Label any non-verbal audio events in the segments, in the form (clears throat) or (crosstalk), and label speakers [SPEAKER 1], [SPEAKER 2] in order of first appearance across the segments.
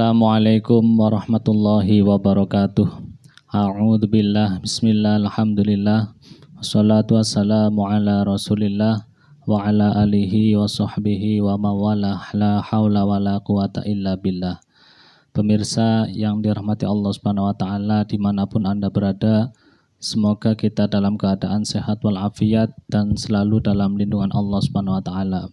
[SPEAKER 1] Assalamualaikum warahmatullahi wabarakatuh. A'udzu billah bismillah alhamdulillah. Wassalatu wassalamu ala Rasulillah wa ala alihi wa sahbihi wa mawalah la haula la quwata illa billah. Pemirsa yang dirahmati Allah Subhanahu wa taala dimanapun Anda berada, Semoga kita dalam keadaan sehat walafiat dan selalu dalam lindungan Allah Subhanahu wa taala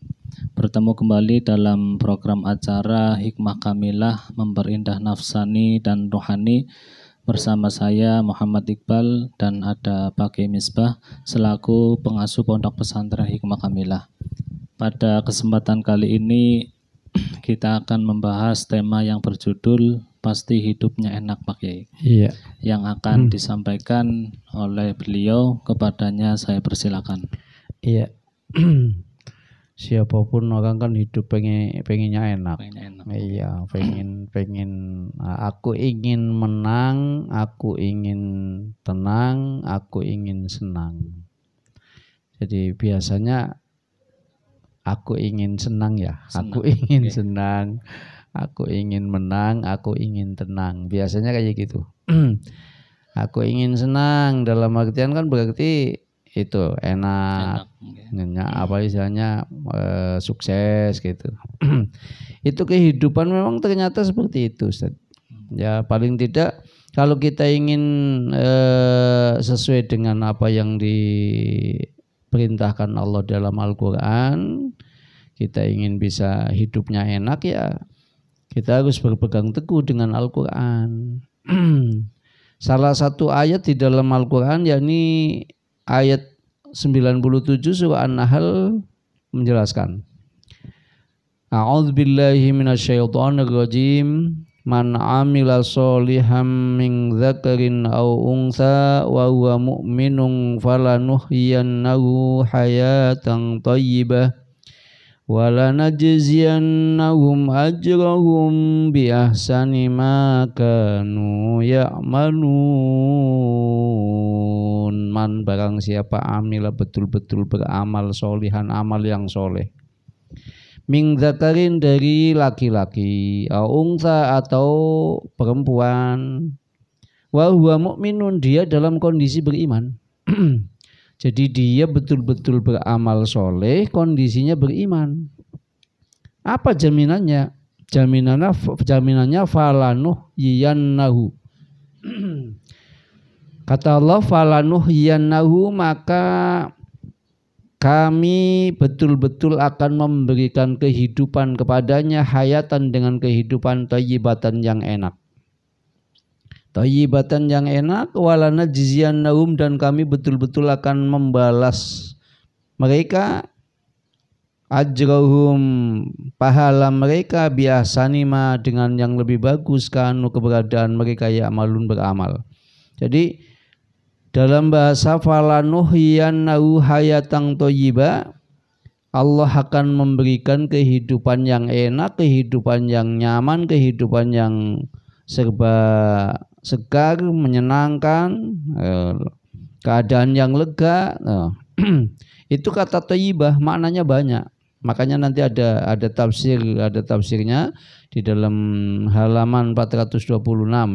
[SPEAKER 1] bertemu kembali dalam program acara Hikmah Kamilah Memperindah Nafsani dan Rohani bersama saya Muhammad Iqbal dan ada Pak Misbah selaku pengasuh Pondok Pesantren Hikmah Kamilah. Pada kesempatan kali ini (clears throat) kita akan membahas tema yang berjudul pasti hidupnya enak Pak Kiai. Iya. Yang akan hmm. disampaikan oleh beliau kepadanya saya persilakan. Iya. (clears throat)
[SPEAKER 2] siapapun orang kan hidup pengen pengennya enak. Pengen enak. Iya, pengen pengen ah, aku ingin menang, aku ingin tenang, aku ingin senang. Jadi biasanya aku ingin senang ya, senang. aku ingin okay. senang, aku ingin menang, aku ingin tenang. Biasanya kayak gitu. (clears throat) aku ingin senang dalam artian kan berarti itu enak, enak nyenyak hmm. apa istilahnya e, sukses gitu (clears throat) itu kehidupan memang ternyata seperti itu Ustaz. Hmm. ya paling tidak kalau kita ingin e, sesuai dengan apa yang diperintahkan Allah dalam Al-Quran kita ingin bisa hidupnya enak ya kita harus berpegang teguh dengan Al-Quran (clears throat) salah satu ayat di dalam Al-Quran yakni ayat 97 surah An-Nahl menjelaskan. A'udzubillahi billahi minasyaitonir rajim. Man amila sholihan min dzakarin aw unsa wa huwa mu'minun falanuhyiyannahu hayatan thayyibah ولنجزينهم أجرهم بأحسن ما كانوا يعملون man barang siapa amil betul-betul beramal solihan amal yang soleh Ming zakarin dari laki-laki Aungsa atau perempuan Wa huwa mu'minun dia dalam kondisi beriman (clears throat) Jadi dia betul-betul beramal soleh, kondisinya beriman. Apa jaminannya? Jaminannya jaminannya falanuh yiyannahu. (clears throat) Kata Allah falanuh yiyannahu maka kami betul-betul akan memberikan kehidupan kepadanya hayatan dengan kehidupan tayyibatan yang enak. Tayyibatan yang enak walana jizian naum dan kami betul-betul akan membalas mereka ajrohum pahala mereka biasa nima dengan yang lebih bagus kan keberadaan mereka ya malun beramal. Jadi dalam bahasa nau hayatang toyiba Allah akan memberikan kehidupan yang enak, kehidupan yang nyaman, kehidupan yang serba segar, menyenangkan, eh, keadaan yang lega. Nah, (clears throat) itu kata tayyibah, maknanya banyak. Makanya nanti ada ada tafsir, ada tafsirnya di dalam halaman 426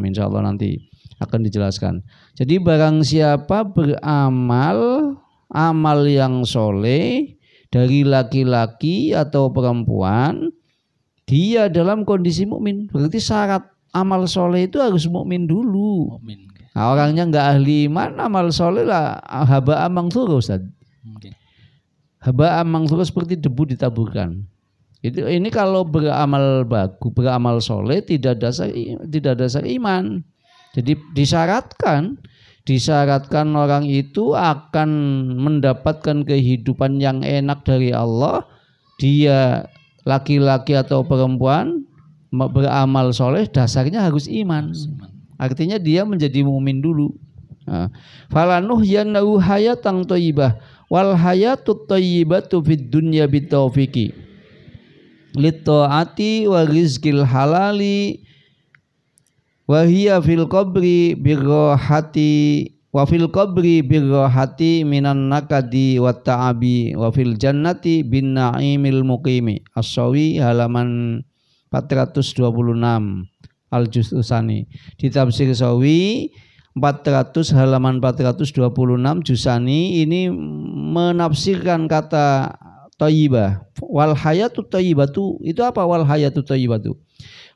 [SPEAKER 2] insya Allah nanti akan dijelaskan. Jadi barang siapa beramal amal yang soleh dari laki-laki atau perempuan dia dalam kondisi mukmin berarti syarat amal soleh itu harus mukmin dulu. Mu'min. Nah, orangnya nggak ahli iman, amal soleh lah haba amang turus Ustaz. Haba amang turus seperti debu ditaburkan. Itu ini kalau beramal bagus, beramal soleh tidak dasar tidak dasar iman. Jadi disyaratkan disyaratkan orang itu akan mendapatkan kehidupan yang enak dari Allah. Dia laki-laki atau perempuan beramal soleh dasarnya harus iman. Artinya dia menjadi mumin dulu. Falanuh yanau hayatang toyibah wal hayatut toyibatu fit dunya bitaufiki litoati wa rizkil halali wahia fil kubri birrohati wa fil kubri birrohati minan nakadi wat ta'abi wa fil jannati bin na'imil muqimi as halaman 426 al jusani di tafsir sawi 400 halaman 426 jusani ini menafsirkan kata taibah wal hayatu thayyibatu itu apa wal hayatu thayyibatu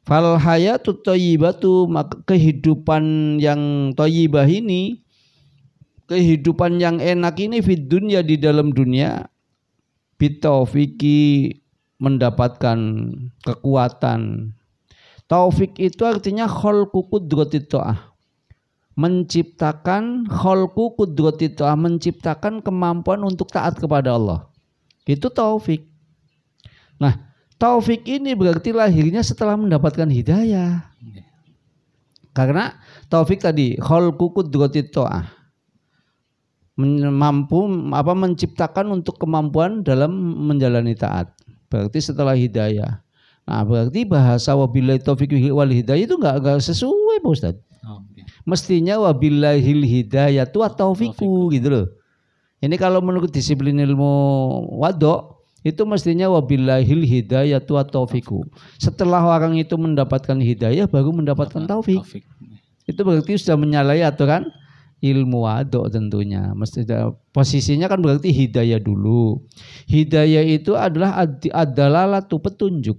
[SPEAKER 2] fal hayatu thayyibatu kehidupan yang taibah ini kehidupan yang enak ini fid dunia di dalam dunia bitaufiki mendapatkan kekuatan. Taufik itu artinya kholku kudroti to'ah. Menciptakan kholku kudroti to'ah. menciptakan kemampuan untuk taat kepada Allah. Itu taufik. Nah, taufik ini berarti lahirnya setelah mendapatkan hidayah. Karena taufik tadi kholku kudroti to'ah mampu apa menciptakan untuk kemampuan dalam menjalani taat. Berarti setelah hidayah. Nah, berarti bahasa wabillahi taufiq wal hidayah itu enggak enggak sesuai Pak Ustaz. Oh, mestinya wabillahi hidayah itu taufiqu gitu loh. Ini kalau menurut disiplin ilmu wadok itu mestinya wabillahi hidayah wa taufiku. Setelah orang itu mendapatkan hidayah baru mendapatkan taufik. taufik. Itu berarti sudah menyalahi aturan ilmu wadok tentunya. Mesti posisinya kan berarti hidayah dulu. Hidayah itu adalah ad, adalah latu petunjuk.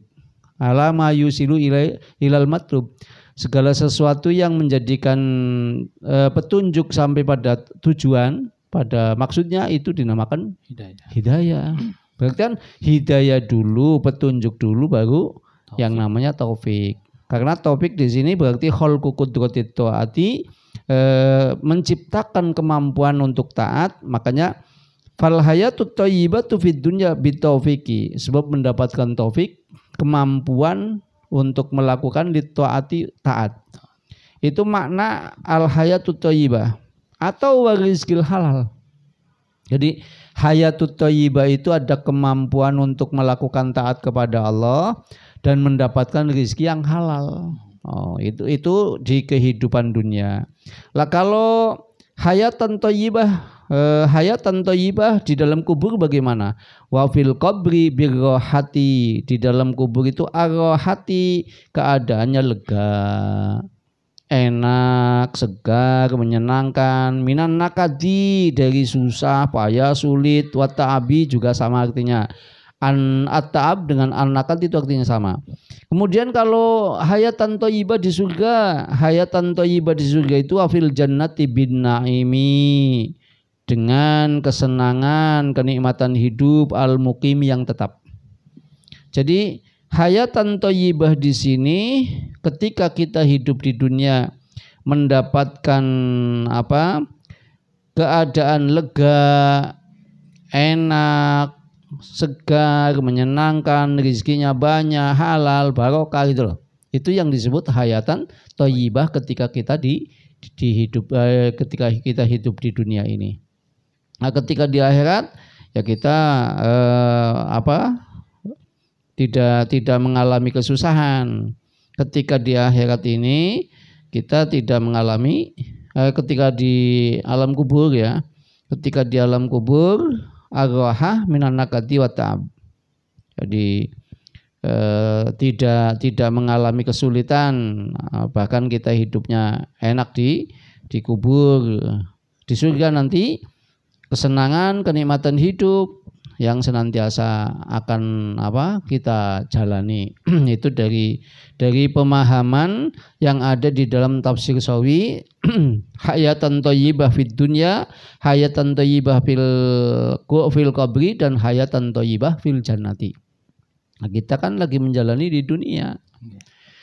[SPEAKER 2] Alama yusilu ilai, ilal matlub. Segala sesuatu yang menjadikan e, petunjuk sampai pada tujuan, pada maksudnya itu dinamakan hidayah. Hidayah. Berarti kan hidayah dulu, petunjuk dulu baru taufik. yang namanya taufik. Karena taufik di sini berarti khalqu kukut taati Eh, menciptakan kemampuan untuk taat makanya fal hayatu thayyibatu fid dunya bitaufiki sebab mendapatkan taufik kemampuan untuk melakukan ditaati taat itu makna al hayatu thayyibah atau warizkil halal jadi hayatut thayyibah itu ada kemampuan untuk melakukan taat kepada Allah dan mendapatkan rizki yang halal. Oh, itu itu di kehidupan dunia. Lah kalau hayatan thayyibah eh, hayatan thayyibah di dalam kubur bagaimana? Wa fil qabri birrohati. Di dalam kubur itu arrohati keadaannya lega enak, segar, menyenangkan. Minan nakadi dari susah, payah, sulit, Wataabi juga sama artinya an at dengan an-nakal itu artinya sama. Kemudian kalau hayatan toyiba di surga, hayatan toyiba di surga itu afil jannati bin naimi dengan kesenangan, kenikmatan hidup al-muqim yang tetap. Jadi hayatan toyibah di sini ketika kita hidup di dunia mendapatkan apa? keadaan lega, enak, segar, menyenangkan, rizkinya banyak, halal, barokah gitu loh. Itu yang disebut hayatan toyibah ketika kita di, di, di hidup eh, ketika kita hidup di dunia ini. Nah, ketika di akhirat ya kita eh, apa? tidak tidak mengalami kesusahan. Ketika di akhirat ini kita tidak mengalami eh, ketika di alam kubur ya. Ketika di alam kubur agoha minan nakati wa ta'ab. Jadi eh, tidak tidak mengalami kesulitan bahkan kita hidupnya enak di dikubur di surga nanti kesenangan kenikmatan hidup yang senantiasa akan apa kita jalani (clears throat) itu dari dari pemahaman yang ada di dalam tafsir sawi (clears throat) hayatan thayyibah fid dunya hayatan thayyibah fil fil qabri dan hayatan thayyibah fil jannati nah, kita kan lagi menjalani di dunia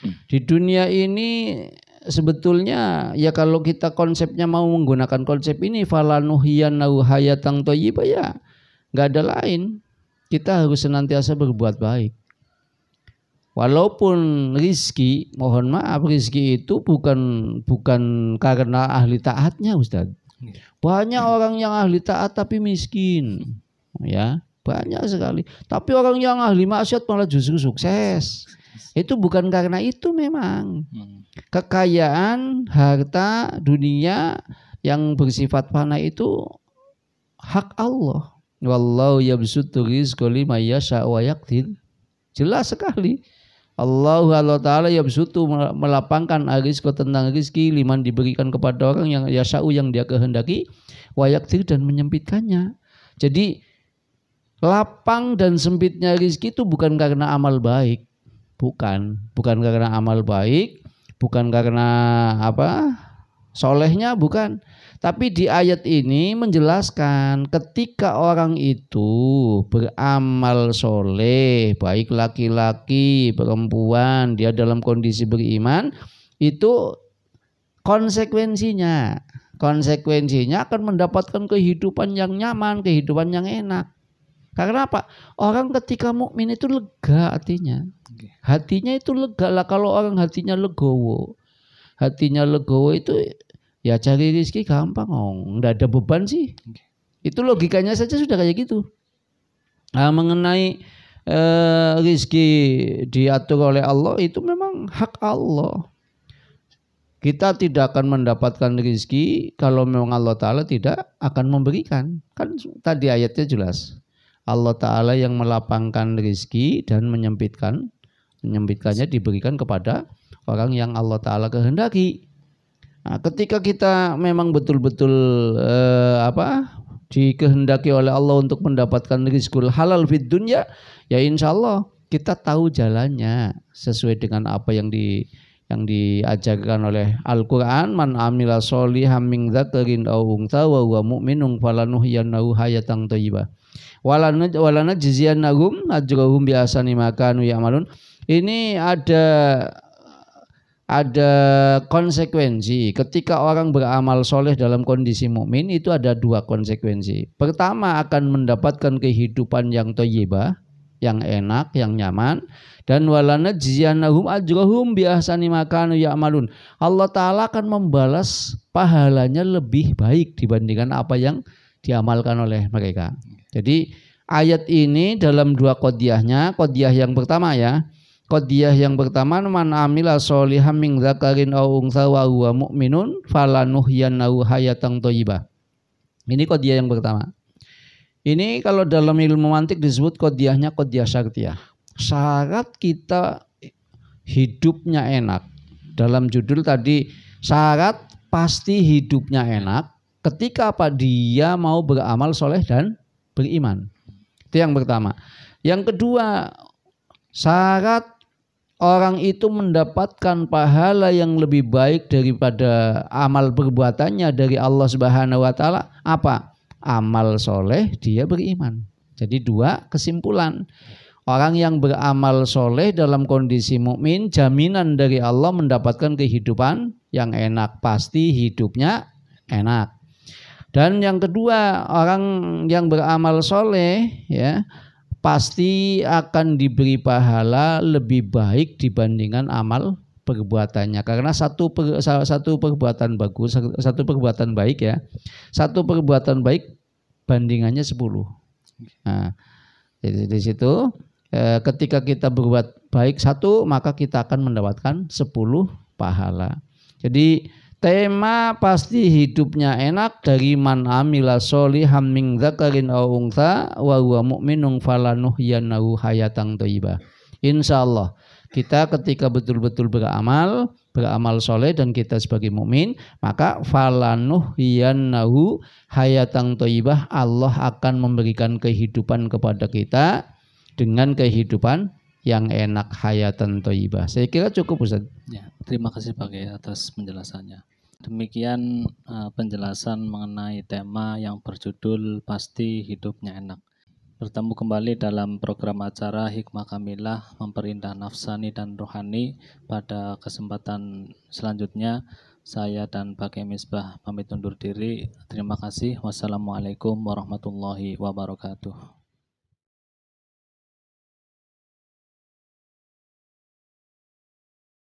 [SPEAKER 2] di dunia ini sebetulnya ya kalau kita konsepnya mau menggunakan konsep ini falanuhiyanau hayatan thayyibah ya nggak ada lain kita harus senantiasa berbuat baik walaupun rizki mohon maaf rizki itu bukan bukan karena ahli taatnya Ustaz iya. banyak orang yang ahli taat tapi miskin ya banyak sekali tapi orang yang ahli maksiat malah justru sukses itu bukan karena itu memang hmm. kekayaan harta dunia yang bersifat fana itu hak Allah Wallahu yabsutu rizqo lima yasha wa yaqdir. Jelas sekali. Allah Allah Ta'ala yabsutu melapangkan rizqa tentang rizki liman diberikan kepada orang yang yasha'u yang dia kehendaki wa yaktir dan menyempitkannya. Jadi lapang dan sempitnya rizki itu bukan karena amal baik. Bukan, bukan karena amal baik, bukan karena apa? Solehnya bukan. Tapi di ayat ini menjelaskan ketika orang itu beramal soleh, baik laki-laki, perempuan, dia dalam kondisi beriman, itu konsekuensinya. Konsekuensinya akan mendapatkan kehidupan yang nyaman, kehidupan yang enak. Karena apa? Orang ketika mukmin itu lega hatinya. Hatinya itu lega lah kalau orang hatinya legowo hatinya legowo itu ya cari rezeki gampang om, nggak ada beban sih. Itu logikanya saja sudah kayak gitu. Nah, mengenai eh, rizki diatur oleh Allah itu memang hak Allah. Kita tidak akan mendapatkan rizki kalau memang Allah Ta'ala tidak akan memberikan. Kan tadi ayatnya jelas. Allah Ta'ala yang melapangkan rizki dan menyempitkan. Menyempitkannya diberikan kepada orang yang Allah Taala kehendaki. Nah, ketika kita memang betul-betul eh, apa dikehendaki oleh Allah untuk mendapatkan rizkul halal di dunia, ya insya Allah kita tahu jalannya sesuai dengan apa yang di yang diajarkan oleh Al-Qur'an man amila soliham min dzakarin aw untha wa huwa mu'minun falanuhyiyannahu hayatan thayyibah walana walana najziyannahum ajrahum bi asani ma kanu ya'malun ini ada ada konsekuensi ketika orang beramal soleh dalam kondisi mukmin itu ada dua konsekuensi. Pertama akan mendapatkan kehidupan yang toyibah, yang enak, yang nyaman. Dan walana jiyanahum ajrohum biasani makanu ya'malun. Allah Ta'ala akan membalas pahalanya lebih baik dibandingkan apa yang diamalkan oleh mereka. Jadi ayat ini dalam dua kodiahnya, kodiah yang pertama ya, Qadiyah yang pertama man amila sholihan min zakarin aw unsa wa huwa mu'minun falanuhyiyannahu hayatan thayyibah. Ini qadiyah yang pertama. Ini kalau dalam ilmu mantik disebut kodiahnya kodiah syartiyah. Syarat kita hidupnya enak. Dalam judul tadi syarat pasti hidupnya enak ketika apa dia mau beramal soleh dan beriman. Itu yang pertama. Yang kedua, syarat orang itu mendapatkan pahala yang lebih baik daripada amal perbuatannya dari Allah Subhanahu wa taala apa? Amal soleh dia beriman. Jadi dua kesimpulan. Orang yang beramal soleh dalam kondisi mukmin jaminan dari Allah mendapatkan kehidupan yang enak pasti hidupnya enak. Dan yang kedua orang yang beramal soleh ya pasti akan diberi pahala lebih baik dibandingkan amal perbuatannya karena satu per, satu perbuatan bagus satu perbuatan baik ya satu perbuatan baik bandingannya 10 nah, jadi di situ eh, ketika kita berbuat baik satu maka kita akan mendapatkan 10 pahala jadi Tema pasti hidupnya enak dari man amila solihan min zakarin aw untha wa huwa mu'minun falanuhyanahu hayatan thayyibah. Insyaallah kita ketika betul-betul beramal, beramal soleh dan kita sebagai mukmin, maka falanuhyanahu hayatan thayyibah Allah akan memberikan kehidupan kepada kita dengan kehidupan yang enak hayatan thayyibah. Saya kira cukup Ustaz.
[SPEAKER 1] Ya, terima kasih Pak atas penjelasannya. Demikian uh, penjelasan mengenai tema yang berjudul Pasti Hidupnya Enak. Bertemu kembali dalam program acara Hikmah Kamilah Memperindah Nafsani dan Rohani pada kesempatan selanjutnya. Saya dan Pak Misbah pamit undur diri. Terima kasih. Wassalamualaikum warahmatullahi wabarakatuh.